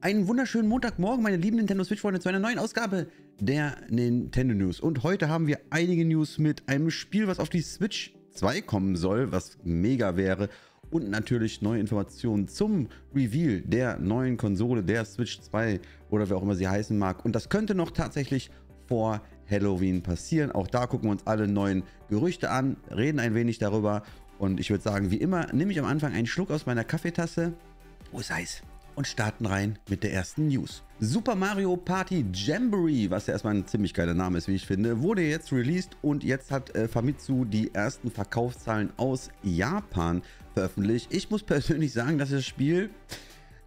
Einen wunderschönen Montagmorgen, meine lieben Nintendo Switch-Freunde, zu einer neuen Ausgabe der Nintendo News. Und heute haben wir einige News mit einem Spiel, was auf die Switch 2 kommen soll, was mega wäre. Und natürlich neue Informationen zum Reveal der neuen Konsole, der Switch 2 oder wer auch immer sie heißen mag. Und das könnte noch tatsächlich vor Halloween passieren. Auch da gucken wir uns alle neuen Gerüchte an, reden ein wenig darüber. Und ich würde sagen, wie immer, nehme ich am Anfang einen Schluck aus meiner Kaffeetasse. Wo Oh, Eis und starten rein mit der ersten News. Super Mario Party Jamboree, was ja erstmal ein ziemlich geiler Name ist, wie ich finde, wurde jetzt released und jetzt hat äh, Famitsu die ersten Verkaufszahlen aus Japan veröffentlicht. Ich muss persönlich sagen, dass das Spiel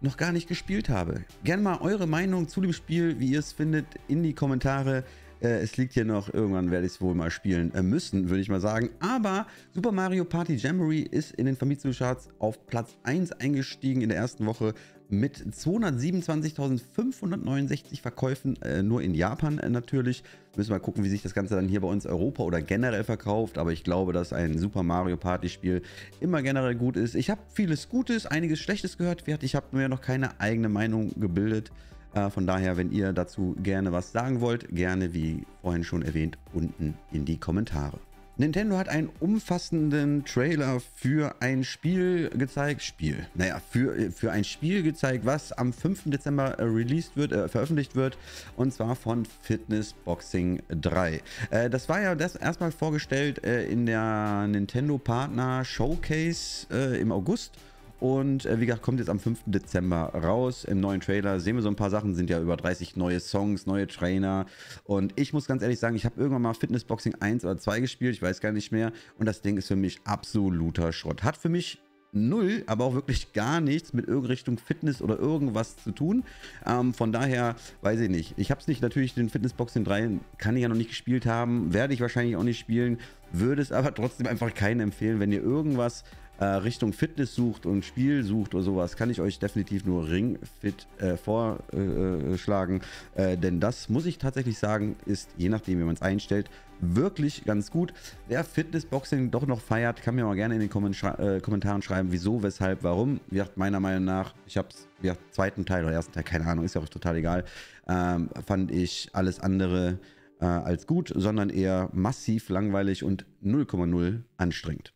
noch gar nicht gespielt habe. Gerne mal eure Meinung zu dem Spiel, wie ihr es findet, in die Kommentare. Äh, es liegt hier noch, irgendwann werde ich es wohl mal spielen äh, müssen, würde ich mal sagen. Aber Super Mario Party Jamboree ist in den Famitsu-Charts auf Platz 1 eingestiegen in der ersten Woche mit 227.569 Verkäufen, äh, nur in Japan äh, natürlich. Müssen wir mal gucken, wie sich das Ganze dann hier bei uns Europa oder generell verkauft. Aber ich glaube, dass ein Super Mario Party Spiel immer generell gut ist. Ich habe vieles Gutes, einiges Schlechtes gehört. Ich habe mir noch keine eigene Meinung gebildet. Äh, von daher, wenn ihr dazu gerne was sagen wollt, gerne wie vorhin schon erwähnt, unten in die Kommentare. Nintendo hat einen umfassenden Trailer für ein Spiel gezeigt. Spiel. Naja, für, für ein Spiel gezeigt, was am 5. Dezember äh, released wird, äh, veröffentlicht wird. Und zwar von Fitness Boxing 3. Äh, das war ja das erstmal vorgestellt äh, in der Nintendo Partner Showcase äh, im August. Und äh, wie gesagt, kommt jetzt am 5. Dezember raus. Im neuen Trailer sehen wir so ein paar Sachen, sind ja über 30 neue Songs, neue Trainer. Und ich muss ganz ehrlich sagen, ich habe irgendwann mal Fitnessboxing 1 oder 2 gespielt, ich weiß gar nicht mehr. Und das Ding ist für mich absoluter Schrott. Hat für mich null, aber auch wirklich gar nichts mit irgendeiner Richtung Fitness oder irgendwas zu tun. Ähm, von daher weiß ich nicht. Ich habe es nicht, natürlich den Fitnessboxing 3 kann ich ja noch nicht gespielt haben, werde ich wahrscheinlich auch nicht spielen, würde es aber trotzdem einfach keinen empfehlen, wenn ihr irgendwas äh, Richtung Fitness sucht und Spiel sucht oder sowas, kann ich euch definitiv nur Ring Fit äh, vorschlagen. Äh, äh, äh, denn das, muss ich tatsächlich sagen, ist, je nachdem, wie man es einstellt, wirklich ganz gut. Wer Fitnessboxing doch noch feiert, kann mir mal gerne in den Kommentar äh, Kommentaren schreiben, wieso, weshalb, warum. Wie gesagt, meiner Meinung nach, ich habe es, wie gesagt, zweiten Teil oder ersten Teil, keine Ahnung, ist ja auch total egal, ähm, fand ich alles andere als gut, sondern eher massiv langweilig und 0,0 anstrengend.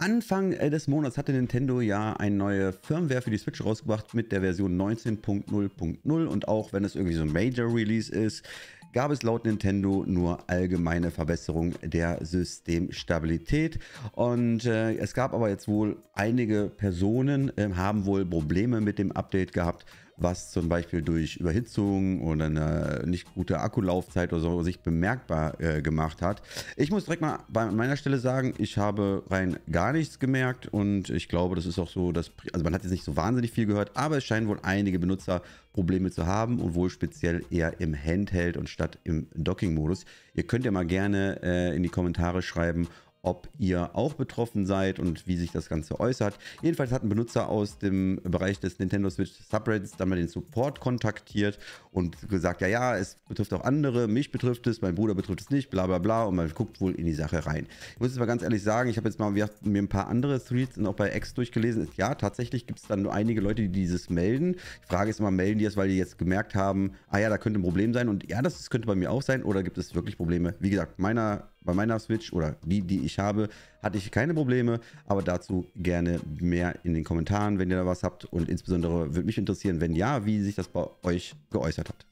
Anfang äh, des Monats hatte Nintendo ja eine neue Firmware für die Switch rausgebracht mit der Version 19.0.0 und auch wenn es irgendwie so ein Major Release ist, gab es laut Nintendo nur allgemeine Verbesserung der Systemstabilität. Und äh, es gab aber jetzt wohl einige Personen, äh, haben wohl Probleme mit dem Update gehabt was zum Beispiel durch Überhitzung oder eine nicht gute Akkulaufzeit oder so sich bemerkbar äh, gemacht hat. Ich muss direkt mal bei meiner Stelle sagen, ich habe rein gar nichts gemerkt und ich glaube, das ist auch so, dass, also man hat jetzt nicht so wahnsinnig viel gehört, aber es scheinen wohl einige Benutzer Probleme zu haben und wohl speziell eher im Handheld und statt im Docking-Modus. Ihr könnt ja mal gerne äh, in die Kommentare schreiben, ob ihr auch betroffen seid und wie sich das Ganze äußert. Jedenfalls hat ein Benutzer aus dem Bereich des Nintendo Switch Subreddits dann mal den Support kontaktiert und gesagt, ja, ja, es betrifft auch andere, mich betrifft es, mein Bruder betrifft es nicht, bla bla bla und man guckt wohl in die Sache rein. Ich muss jetzt mal ganz ehrlich sagen, ich habe jetzt mal mir ein paar andere Threads und auch bei X durchgelesen. Ja, tatsächlich gibt es dann nur einige Leute, die dieses melden. Die Frage ist immer, melden die das, weil die jetzt gemerkt haben, ah ja, da könnte ein Problem sein und ja, das könnte bei mir auch sein oder gibt es wirklich Probleme? Wie gesagt, meiner bei meiner Switch oder die, die ich habe, hatte ich keine Probleme. Aber dazu gerne mehr in den Kommentaren, wenn ihr da was habt. Und insbesondere würde mich interessieren, wenn ja, wie sich das bei euch geäußert hat.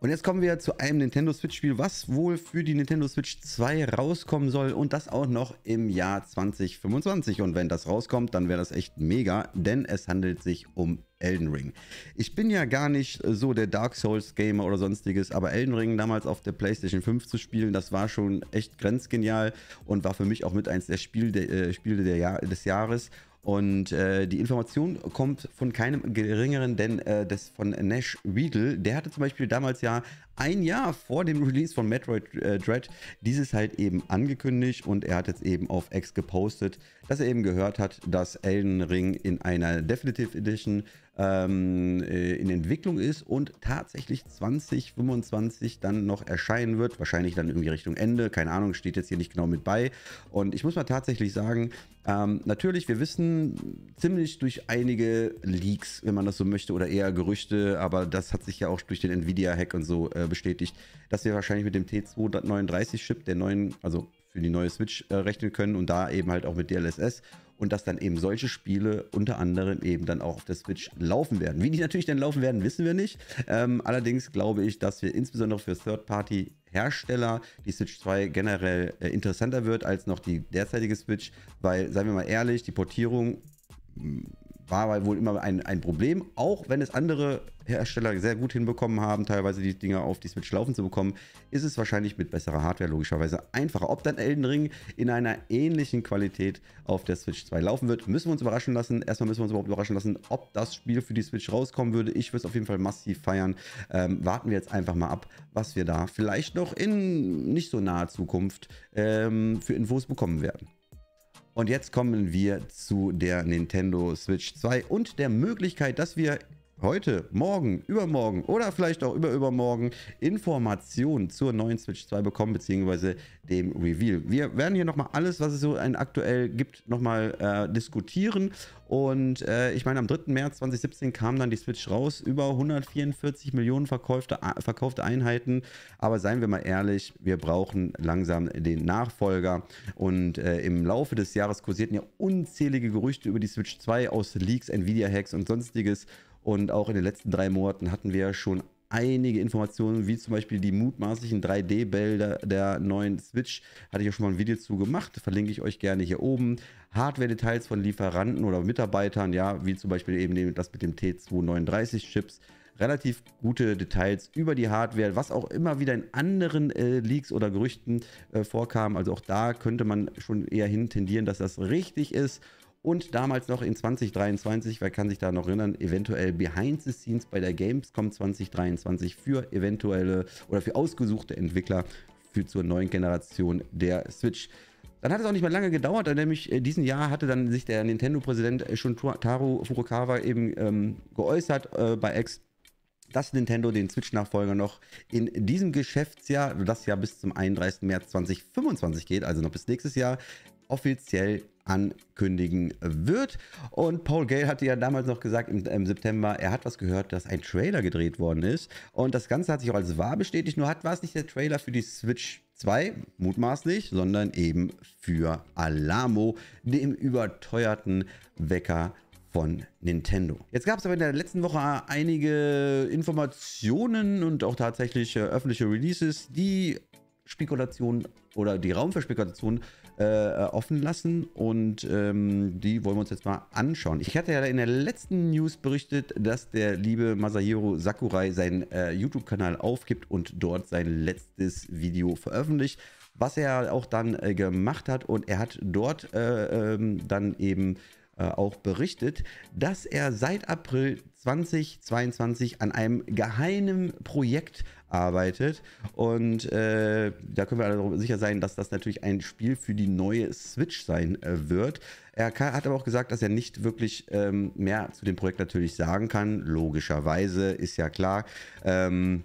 Und jetzt kommen wir zu einem Nintendo Switch-Spiel, was wohl für die Nintendo Switch 2 rauskommen soll und das auch noch im Jahr 2025. Und wenn das rauskommt, dann wäre das echt mega, denn es handelt sich um Elden Ring. Ich bin ja gar nicht so der Dark Souls Gamer oder sonstiges, aber Elden Ring damals auf der PlayStation 5 zu spielen, das war schon echt grenzgenial und war für mich auch mit eins der, Spiel de, äh, Spiele der Jahr, des Jahres. Und äh, die Information kommt von keinem geringeren, denn äh, das von Nash Weedle. Der hatte zum Beispiel damals ja ein Jahr vor dem Release von Metroid äh, Dread dieses halt eben angekündigt und er hat jetzt eben auf X gepostet, dass er eben gehört hat, dass Elden Ring in einer Definitive Edition ähm, äh, in Entwicklung ist und tatsächlich 2025 dann noch erscheinen wird. Wahrscheinlich dann irgendwie Richtung Ende. Keine Ahnung, steht jetzt hier nicht genau mit bei. Und ich muss mal tatsächlich sagen, ähm, natürlich, wir wissen ziemlich durch einige Leaks, wenn man das so möchte, oder eher Gerüchte, aber das hat sich ja auch durch den Nvidia-Hack und so äh, bestätigt, dass wir wahrscheinlich mit dem T239-Chip, der neuen, also für die neue Switch äh, rechnen können und da eben halt auch mit DLSS und dass dann eben solche Spiele unter anderem eben dann auch auf der Switch laufen werden. Wie die natürlich dann laufen werden, wissen wir nicht. Ähm, allerdings glaube ich, dass wir insbesondere für Third-Party Hersteller die Switch 2 generell äh, interessanter wird als noch die derzeitige Switch, weil, seien wir mal ehrlich, die Portierung war aber wohl immer ein, ein Problem, auch wenn es andere Hersteller sehr gut hinbekommen haben, teilweise die Dinger auf die Switch laufen zu bekommen, ist es wahrscheinlich mit besserer Hardware logischerweise einfacher. Ob dann Elden Ring in einer ähnlichen Qualität auf der Switch 2 laufen wird, müssen wir uns überraschen lassen. Erstmal müssen wir uns überhaupt überraschen lassen, ob das Spiel für die Switch rauskommen würde. Ich würde es auf jeden Fall massiv feiern. Ähm, warten wir jetzt einfach mal ab, was wir da vielleicht noch in nicht so naher Zukunft ähm, für Infos bekommen werden. Und jetzt kommen wir zu der Nintendo Switch 2 und der Möglichkeit, dass wir heute, morgen, übermorgen oder vielleicht auch überübermorgen Informationen zur neuen Switch 2 bekommen, beziehungsweise dem Reveal. Wir werden hier nochmal alles, was es so ein aktuell gibt, nochmal äh, diskutieren. Und äh, ich meine, am 3. März 2017 kam dann die Switch raus, über 144 Millionen verkaufte, äh, verkaufte Einheiten. Aber seien wir mal ehrlich, wir brauchen langsam den Nachfolger. Und äh, im Laufe des Jahres kursierten ja unzählige Gerüchte über die Switch 2 aus Leaks, Nvidia-Hacks und sonstiges. Und auch in den letzten drei Monaten hatten wir schon einige Informationen, wie zum Beispiel die mutmaßlichen 3D-Bilder der neuen Switch. Hatte ich auch schon mal ein Video zu gemacht, verlinke ich euch gerne hier oben. Hardware-Details von Lieferanten oder Mitarbeitern, ja, wie zum Beispiel eben das mit dem T239-Chips. Relativ gute Details über die Hardware, was auch immer wieder in anderen äh, Leaks oder Gerüchten äh, vorkam. Also auch da könnte man schon eher hin tendieren, dass das richtig ist. Und damals noch in 2023, wer kann sich da noch erinnern, eventuell Behind the Scenes bei der Gamescom 2023 für eventuelle oder für ausgesuchte Entwickler für zur neuen Generation der Switch. Dann hat es auch nicht mehr lange gedauert, äh, nämlich äh, diesen Jahr hatte dann sich der Nintendo-Präsident äh, Shuntaro Furukawa eben ähm, geäußert äh, bei X, dass Nintendo den Switch-Nachfolger noch in diesem Geschäftsjahr, das ja bis zum 31. März 2025 geht, also noch bis nächstes Jahr, offiziell ankündigen wird. Und Paul Gale hatte ja damals noch gesagt im, im, September, er hat was gehört, dass ein Trailer gedreht worden ist. Und das Ganze hat sich auch als wahr bestätigt, nur hat, war es nicht der Trailer für die Switch 2, mutmaßlich, sondern eben für Alamo, dem überteuerten Wecker von Nintendo. Jetzt gab es aber in der letzten Woche einige Informationen und auch tatsächlich äh, öffentliche Releases, die Spekulationen oder die Raum für Spekulationen äh, äh, offen lassen und ähm, die wollen wir uns jetzt mal anschauen. Ich hatte ja in der letzten News berichtet, dass der liebe Masahiro Sakurai seinen äh, YouTube-Kanal aufgibt und dort sein letztes Video veröffentlicht, was er auch dann äh, gemacht hat und er hat dort äh, ähm, dann eben äh, auch berichtet, dass er seit April 2022 an einem geheimen Projekt arbeitet. Und äh, da können wir sicher sein, dass das natürlich ein Spiel für die neue Switch sein äh, wird. Er kann, hat aber auch gesagt, dass er nicht wirklich ähm, mehr zu dem Projekt natürlich sagen kann. Logischerweise ist ja klar. Ähm,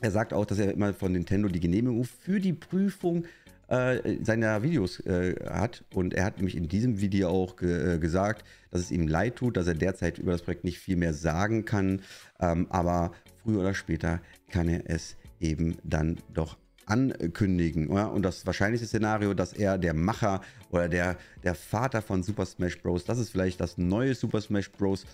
er sagt auch, dass er immer von Nintendo die Genehmigung für die Prüfung äh, seiner Videos äh, hat. Und er hat nämlich in diesem Video auch ge äh, gesagt, dass es ihm leid tut, dass er derzeit über das Projekt nicht viel mehr sagen kann. Ähm, aber früher oder später kann er es eben dann doch ankündigen. Oder? Und das wahrscheinlichste Szenario, dass er der Macher oder der, der Vater von Super Smash Bros., das ist vielleicht das neue Super Smash Bros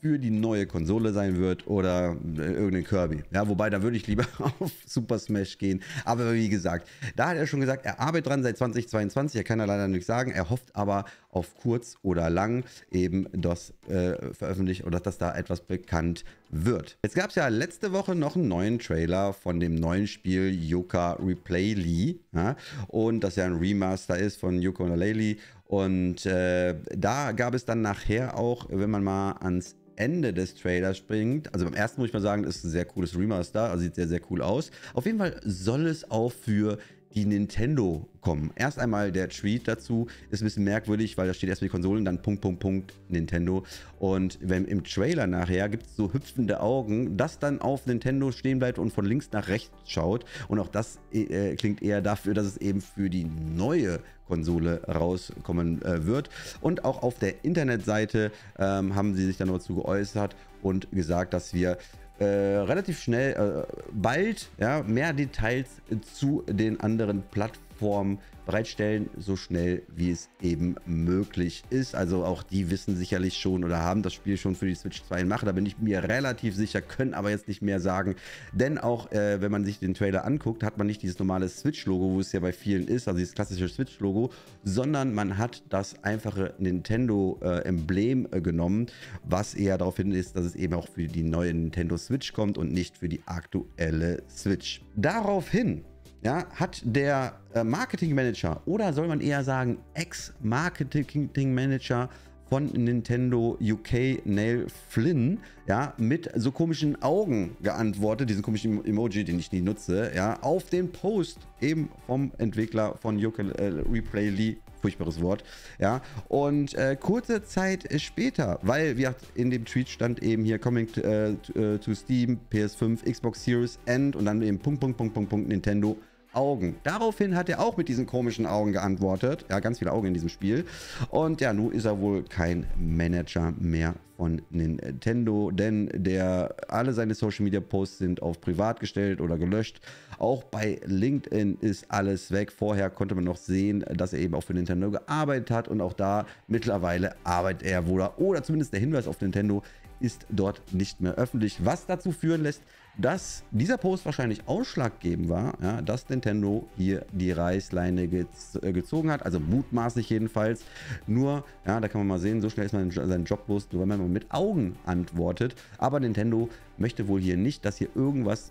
für die neue Konsole sein wird oder äh, irgendeinen Kirby. Ja, wobei, da würde ich lieber auf Super Smash gehen. Aber wie gesagt, da hat er schon gesagt, er arbeitet dran seit 2022. Er kann da leider nichts sagen. Er hofft aber auf kurz oder lang eben das äh, veröffentlicht oder dass da etwas bekannt wird. Jetzt gab es ja letzte Woche noch einen neuen Trailer von dem neuen Spiel Yoka Replay Lee. Ja? Und das ja ein Remaster ist von Yoko Lee und äh, da gab es dann nachher auch, wenn man mal ans Ende des Trailers springt, also beim ersten muss ich mal sagen, das ist ein sehr cooles Remaster, also sieht sehr, sehr cool aus. Auf jeden Fall soll es auch für die Nintendo kommen. Erst einmal der Tweet dazu ist ein bisschen merkwürdig, weil da steht erstmal die Konsolen, dann Punkt, Punkt, Punkt, Nintendo. Und wenn im Trailer nachher gibt es so hüpfende Augen, das dann auf Nintendo stehen bleibt und von links nach rechts schaut. Und auch das äh, klingt eher dafür, dass es eben für die neue Konsole rauskommen äh, wird. Und auch auf der Internetseite ähm, haben sie sich dann dazu geäußert und gesagt, dass wir äh, relativ schnell, äh, bald, ja, mehr Details zu den anderen Plattformen bereitstellen, so schnell wie es eben möglich ist. Also auch die wissen sicherlich schon oder haben das Spiel schon für die Switch 2 in Mache. Da bin ich mir relativ sicher, können aber jetzt nicht mehr sagen. Denn auch äh, wenn man sich den Trailer anguckt, hat man nicht dieses normale Switch-Logo, wo es ja bei vielen ist, also dieses klassische Switch-Logo, sondern man hat das einfache Nintendo-Emblem äh, genommen, was eher darauf hin ist, dass es eben auch für die neue Nintendo Switch kommt und nicht für die aktuelle Switch. Daraufhin ja, hat der äh, Marketing Manager oder soll man eher sagen Ex-Marketing Manager von Nintendo UK Neil Flynn, ja, mit so komischen Augen geantwortet, diesen komischen Emoji, den ich nie nutze, ja, auf den Post eben vom Entwickler von UK äh, Replay Lee furchtbares Wort, ja. Und äh, kurze Zeit später, weil wie gesagt, in dem Tweet stand eben hier Coming to, äh, äh, to Steam, PS5, Xbox Series End und dann eben Punkt, Punkt, Punkt, Punkt, Punkt, Nintendo Augen. Daraufhin hat er auch mit diesen komischen Augen geantwortet. Ja, ganz viele Augen in diesem Spiel. Und ja, nun ist er wohl kein Manager mehr von Nintendo, denn der alle seine Social Media Posts sind auf privat gestellt oder gelöscht. Auch bei LinkedIn ist alles weg. Vorher konnte man noch sehen, dass er eben auch für Nintendo gearbeitet hat und auch da mittlerweile arbeitet er wohl oder zumindest der Hinweis auf Nintendo ist dort nicht mehr öffentlich, was dazu führen lässt, dass dieser Post wahrscheinlich ausschlaggebend war, ja, dass Nintendo hier die Reißleine gez äh, gezogen hat, also mutmaßlich jedenfalls. Nur, ja, da kann man mal sehen, so schnell ist man seinen Job los, nur wenn man mit Augen antwortet. Aber Nintendo möchte wohl hier nicht, dass hier irgendwas,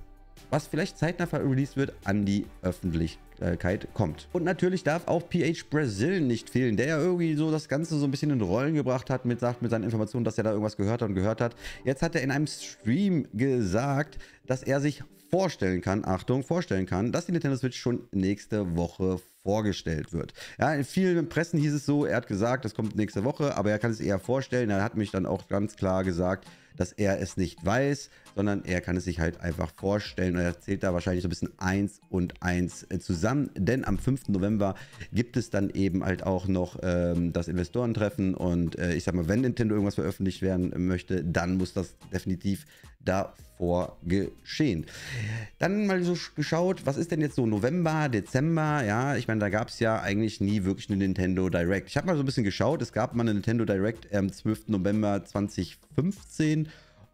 was vielleicht zeitnah released wird, an die Öffentlichkeit Geschwindigkeit kommt. Und natürlich darf auch PH Brazil nicht fehlen, der ja irgendwie so das Ganze so ein bisschen in Rollen gebracht hat mit, sagt, mit seinen Informationen, dass er da irgendwas gehört hat und gehört hat. Jetzt hat er in einem Stream gesagt, dass er sich vorstellen kann, Achtung, vorstellen kann, dass die Nintendo Switch schon nächste Woche vorgestellt wird. Ja, in vielen Pressen hieß es so, er hat gesagt, das kommt nächste Woche, aber er kann es eher vorstellen. Er hat mich dann auch ganz klar gesagt, dass er es nicht weiß, sondern er kann es sich halt einfach vorstellen. Und er zählt da wahrscheinlich so ein bisschen eins und eins äh, zusammen. Denn am 5. November gibt es dann eben halt auch noch ähm, das Investorentreffen. Und äh, ich sag mal, wenn Nintendo irgendwas veröffentlicht werden möchte, dann muss das definitiv davor geschehen. Dann mal so geschaut, was ist denn jetzt so November, Dezember? Ja, ich meine, da gab es ja eigentlich nie wirklich eine Nintendo Direct. Ich habe mal so ein bisschen geschaut, es gab mal eine Nintendo Direct am 12. November 2015.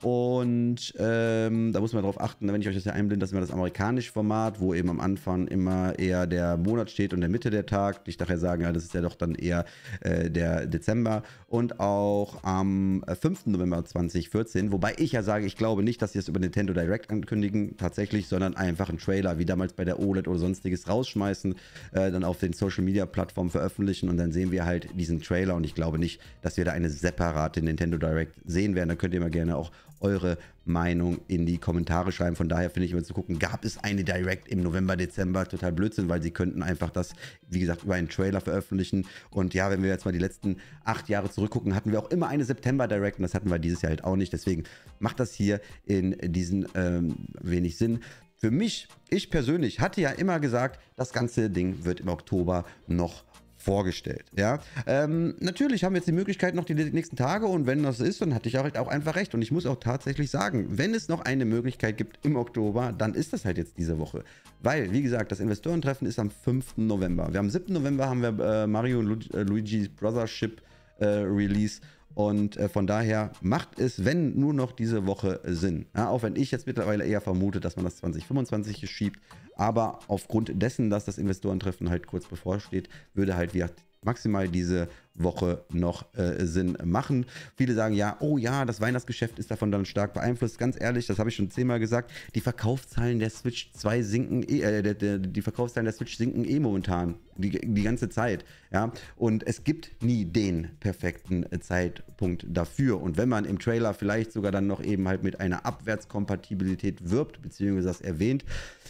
Und ähm, da muss man darauf achten, wenn ich euch das hier einblende, dass immer das amerikanische Format, wo eben am Anfang immer eher der Monat steht und der Mitte der Tag. Ich dachte ja sagen, ja, das ist ja doch dann eher äh, der Dezember. Und auch am 5. Äh, November 2014, wobei ich ja sage, ich glaube nicht, dass sie es das über Nintendo Direct ankündigen, tatsächlich, sondern einfach einen Trailer, wie damals bei der OLED oder sonstiges, rausschmeißen, äh, dann auf den Social Media Plattformen veröffentlichen und dann sehen wir halt diesen Trailer. Und ich glaube nicht, dass wir da eine separate Nintendo Direct sehen werden. Da könnt ihr mal gerne auch eure Meinung in die Kommentare schreiben. Von daher finde ich immer zu gucken, gab es eine Direct im November, Dezember? Total Blödsinn, weil sie könnten einfach das, wie gesagt, über einen Trailer veröffentlichen. Und ja, wenn wir jetzt mal die letzten acht Jahre zurückgucken, hatten wir auch immer eine September Direct und das hatten wir dieses Jahr halt auch nicht. Deswegen macht das hier in diesen ähm, wenig Sinn. Für mich, ich persönlich hatte ja immer gesagt, das ganze Ding wird im Oktober noch vorgestellt. Ja, ähm, natürlich haben wir jetzt die Möglichkeit noch die nächsten Tage und wenn das ist, dann hatte ich auch einfach recht und ich muss auch tatsächlich sagen, wenn es noch eine Möglichkeit gibt im Oktober, dann ist das halt jetzt diese Woche, weil wie gesagt, das Investorentreffen ist am 5. November. Wir haben am 7. November haben wir äh, Mario und Lu äh, Luigi's Brothership äh, Release und äh, von daher macht es, wenn nur noch diese Woche Sinn. Ja, auch wenn ich jetzt mittlerweile eher vermute, dass man das 2025 schiebt. Aber aufgrund dessen, dass das Investorentreffen halt kurz bevorsteht, würde halt wieder maximal diese Woche noch äh, Sinn machen. Viele sagen ja, oh ja, das Weihnachtsgeschäft ist davon dann stark beeinflusst. Ganz ehrlich, das habe ich schon zehnmal gesagt, die Verkaufszahlen der Switch 2 sinken, eh, äh, der, der, die Verkaufszahlen der Switch sinken eh momentan, die, die ganze Zeit. Ja? Und es gibt nie den perfekten äh, Zeitpunkt dafür. Und wenn man im Trailer vielleicht sogar dann noch eben halt mit einer Abwärtskompatibilität wirbt, beziehungsweise das erwähnt,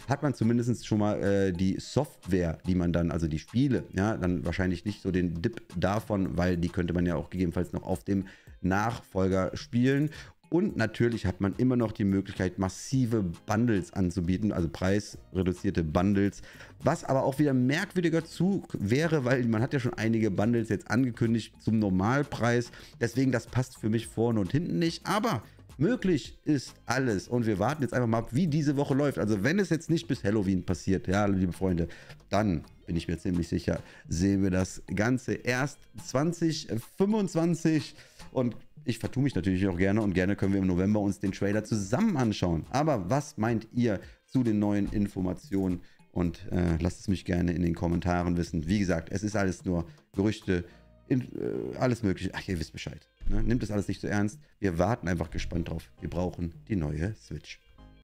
hat man zumindest schon mal äh, die Software, die man dann, also die Spiele, ja, dann wahrscheinlich nicht so den Dip davon, davon, weil die könnte man ja auch gegebenenfalls noch auf dem Nachfolger spielen. Und natürlich hat man immer noch die Möglichkeit, massive Bundles anzubieten, also preisreduzierte Bundles. Was aber auch wieder ein merkwürdiger Zug wäre, weil man hat ja schon einige Bundles jetzt angekündigt zum Normalpreis. Deswegen, das passt für mich vorne und hinten nicht. Aber Möglich ist alles. Und wir warten jetzt einfach mal ab, wie diese Woche läuft. Also wenn es jetzt nicht bis Halloween passiert, ja, liebe Freunde, dann bin ich mir ziemlich sicher, sehen wir das Ganze erst 2025. Und ich vertue mich natürlich auch gerne und gerne können wir im November uns den Trailer zusammen anschauen. Aber was meint ihr zu den neuen Informationen? Und äh, lasst es mich gerne in den Kommentaren wissen. Wie gesagt, es ist alles nur Gerüchte, in, äh, alles Mögliche. Ach, ihr wisst Bescheid. Ne? Nimmt das alles nicht so ernst. Wir warten einfach gespannt drauf. Wir brauchen die neue Switch.